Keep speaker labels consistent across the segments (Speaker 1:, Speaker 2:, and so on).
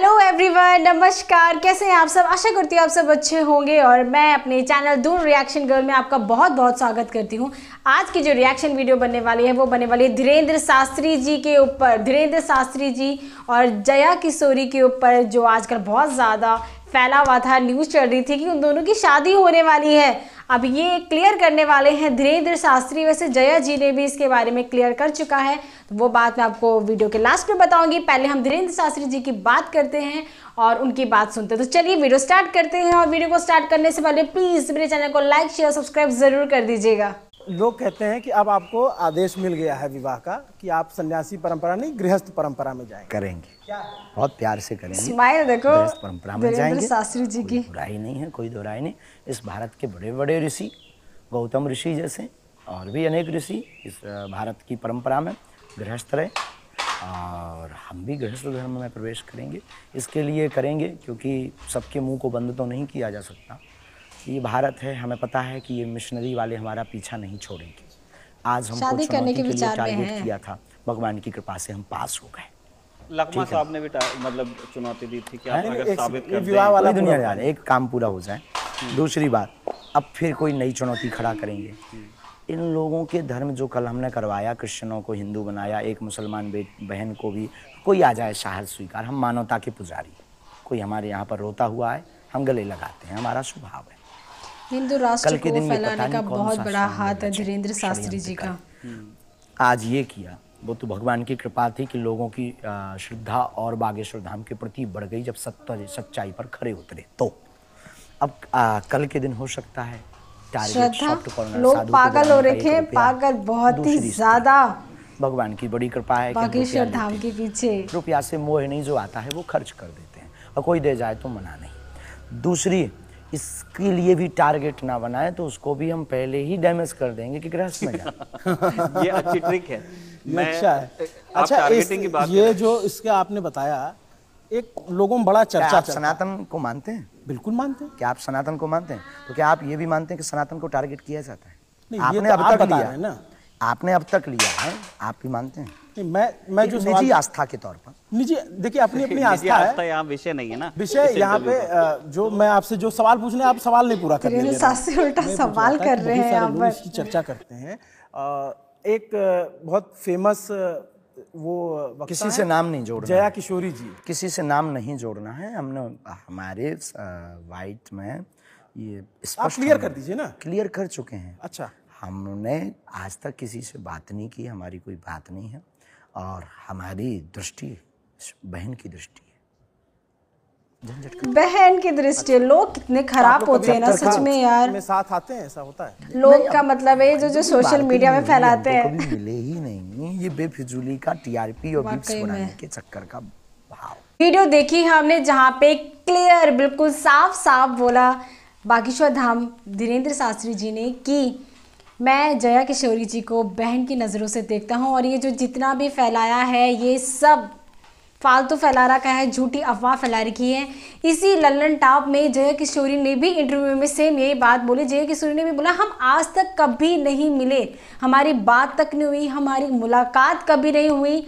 Speaker 1: Hello everyone नमस्कार कैसे हैं आप सब आशा करती हूँ आप सब अच्छे होंगे और मैं अपने चैनल दूर रिएक्शन गर्ल में आपका बहुत बहुत स्वागत करती हूँ आज की जो रिएक्शन वीडियो बनने वाली है वो बनने वाली है धीरेन्द्र शास्त्री जी के ऊपर धीरेन्द्र शास्त्री जी और जया किशोरी के ऊपर जो आजकल बहुत ज़्यादा फैला हुआ था न्यूज़ चल रही थी कि उन दोनों की शादी होने वाली है अब ये क्लियर करने वाले हैं धीरेन्द्र शास्त्री वैसे जया जी ने भी इसके बारे में क्लियर कर चुका है तो वो बात मैं आपको वीडियो के लास्ट में बताऊंगी पहले हम धीरेन्द्र शास्त्री जी की बात करते हैं और उनकी बात सुनते हैं तो चलिए वीडियो स्टार्ट करते हैं और वीडियो को स्टार्ट करने से पहले प्लीज़ मेरे चैनल को लाइक शेयर सब्सक्राइब ज़रूर कर दीजिएगा
Speaker 2: लोग कहते हैं कि अब आपको आदेश मिल गया है विवाह का कि आप सन्यासी परंपरा नहीं गृहस्थ परंपरा में जाएंगे करेंगे बहुत प्यार से करेंगे स्माइल देखो परंपरा में जाएंगे शास्त्री जी की बुराई नहीं है कोई दो नहीं इस भारत के बड़े बड़े ऋषि गौतम ऋषि जैसे और भी अनेक ऋषि इस भारत की परंपरा में गृहस्थ रहे और हम भी गृहस्थ धर्म में प्रवेश करेंगे इसके लिए करेंगे क्योंकि सबके मुंह को बंद तो नहीं किया जा सकता ये भारत है हमें पता है कि ये मिशनरी वाले हमारा पीछा नहीं छोड़ेंगे आज हम शादी करने के, के लिए किया था भगवान की कृपा से हम पास हो गए लखमा साहब ने भी मतलब चुनौती दी थी कि आप अगर साबित कर विवाह वाला दुनिया एक काम पूरा हो जाए हम्म। दूसरी बात अब फिर कोई नई चुनौती खड़ा करेंगे हम्म। इन लोगों के धर्म जो कल हमने करवाया क्रिश्चनों को हिंदू बनाया एक मुसलमान बहन को भी कोई आ जाए शहर स्वीकार हम मानवता के पुजारी कोई हमारे यहाँ पर रोता हुआ है हम गले लगाते हैं हमारा स्वभाव है
Speaker 1: हिंदू राष्ट्र को फैलाने का बहुत बड़ा हाथ है धीरेन्द्र शास्त्री जी का
Speaker 2: हम्म। आज ये किया वो तो भगवान की कृपा थी कि लोगों की श्रद्धा और बागेश्वर धाम के प्रति बढ़ गई जब सत्य सच्चाई पर खड़े उतरे तो अब आ, कल के दिन हो सकता है लोग पागल हो रहे थे पागल
Speaker 1: बहुत ही ज्यादा
Speaker 2: भगवान की बड़ी कृपा है बागेश्वर धाम के पीछे रुपया से मोह नहीं जो आता है वो खर्च कर देते हैं और कोई दे जाए तो मना नहीं दूसरी इसके लिए भी टारगेट ना बनाए तो उसको भी हम पहले ही डैमेज कर देंगे कि ग्रस्त में जाए ये अच्छी ट्रिक है मैं अच्छा है अच्छा इस, की बात ये जो इसके आपने बताया एक लोगों में बड़ा चर्चा आप सनातन को मानते हैं बिल्कुल मानते हैं क्या आप सनातन को मानते हैं तो क्या आप ये भी मानते हैं कि सनातन को टारगेट किया जाता
Speaker 1: है आपने तो अब तक लिया है ना
Speaker 2: आपने अब तक लिया है आप भी मानते हैं मैं मैं जो निजी आस्था के तौर पर निजी देखिए अपनी अपनी आस्था है यहाँ विषय नहीं है ना विषय यहाँ पे जो मैं आपसे जो सवाल पूछने आप सवाल नहीं पूरा कर रहे उल्टा सवाल कर रहे हैं यहाँ पर इसकी चर्चा करते हैं एक बहुत फेमस वो किसी से नाम नहीं जोड़ना जया किशोरी जी किसी से नाम नहीं जोड़ना है हमने हमारे वाइट में ये स्पष्ट क्लियर कर दीजिए ना क्लियर कर चुके हैं अच्छा हमने आज तक किसी से बात नहीं की हमारी कोई बात नहीं है और हमारी दृष्टि बहन की दृष्टि
Speaker 1: बहन की दृष्टि लोग कितने खराब होते हैं ना सच में हाँ, यार में
Speaker 2: साथ आते हैं ऐसा होता
Speaker 1: है लोग का मतलब है जो जो सोशल मीडिया में फैलाते तो हैं
Speaker 2: कभी मिले ही नहीं ये बेफिजूली का टीआरपी और बीप्स बनाने के चक्कर का भाव
Speaker 1: वीडियो देखी हमने जहाँ पे क्लियर बिल्कुल साफ साफ बोला बागेश्वर धाम धीरेन्द्र शास्त्री जी ने की मैं जया किशोरी जी को बहन की नज़रों से देखता हूँ और ये जो जितना भी फैलाया है ये सब फालतू फैला रखा है झूठी अफवाह फैला रखी है इसी लल्लन टॉप में जया किशोरी ने भी इंटरव्यू में सेम यही बात बोली जया किशोरी ने भी बोला हम आज तक कभी नहीं मिले हमारी बात तक नहीं हुई हमारी मुलाकात कभी नहीं हुई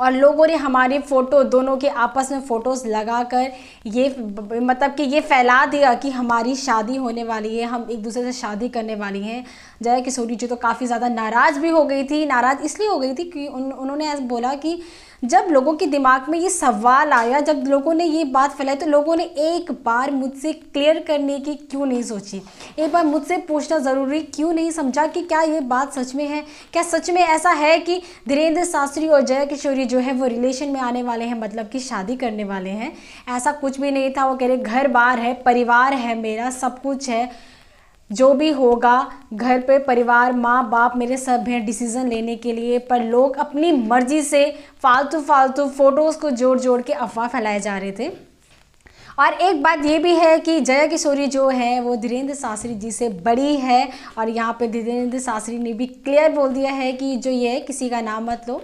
Speaker 1: और लोगों ने हमारे फ़ोटो दोनों के आपस में फ़ोटोज़ लगा कर ये मतलब कि ये फैला दिया कि हमारी शादी होने वाली है हम एक दूसरे से शादी करने वाली हैं जया किशोरी जी तो काफ़ी ज़्यादा नाराज़ भी हो गई थी नाराज़ इसलिए हो गई थी कि उन उन्होंने ऐसा बोला कि जब लोगों के दिमाग में ये सवाल आया जब लोगों ने ये बात फैलाई तो लोगों ने एक बार मुझसे क्लियर करने की क्यों नहीं सोची एक बार मुझसे पूछना ज़रूरी क्यों नहीं समझा कि क्या ये बात सच में है क्या सच में ऐसा है कि धीरेन्द्र शास्त्री और जया किशोरी जो है वो रिलेशन में आने वाले हैं मतलब कि शादी करने वाले हैं ऐसा कुछ भी नहीं था वो कह रहे घर बार है परिवार है मेरा सब कुछ है जो भी होगा घर पे परिवार माँ बाप मेरे सब हैं डिसीज़न लेने के लिए पर लोग अपनी मर्जी से फालतू फालतू फ़ोटोज़ को जोड़ जोड़ के अफवाह फैलाए जा रहे थे और एक बात ये भी है कि जया किशोरी जो है वो धीरेन्द्र शास्त्री जी से बड़ी है और यहाँ पे धीरेन्द्र शास्त्री ने भी क्लियर बोल दिया है कि जो ये किसी का नाम मत लो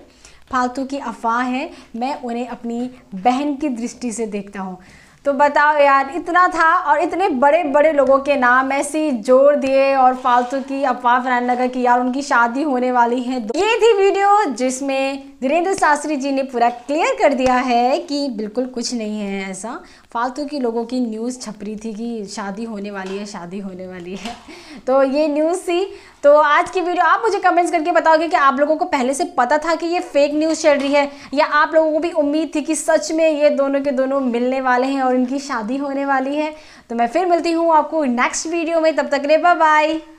Speaker 1: फालतू की अफवाह है मैं उन्हें अपनी बहन की दृष्टि से देखता हूँ तो बताओ यार इतना था और इतने बड़े बड़े लोगों के नाम ऐसे जोड़ दिए और फालतू की अफवाह फैलाने लगा कि यार उनकी शादी होने वाली है ये थी वीडियो जिसमें धीरेन्द्र शास्त्री जी ने पूरा क्लियर कर दिया है कि बिल्कुल कुछ नहीं है ऐसा फालतू की लोगों की न्यूज़ छप रही थी कि शादी होने वाली है शादी होने वाली है तो ये न्यूज़ थी तो आज की वीडियो आप मुझे कमेंट्स करके बताओगे कि आप लोगों को पहले से पता था कि ये फेक न्यूज़ चल रही है या आप लोगों को भी उम्मीद थी कि सच में ये दोनों के दोनों मिलने वाले हैं और और इनकी शादी होने वाली है तो मैं फिर मिलती हूँ आपको नेक्स्ट वीडियो में तब तक ले बाय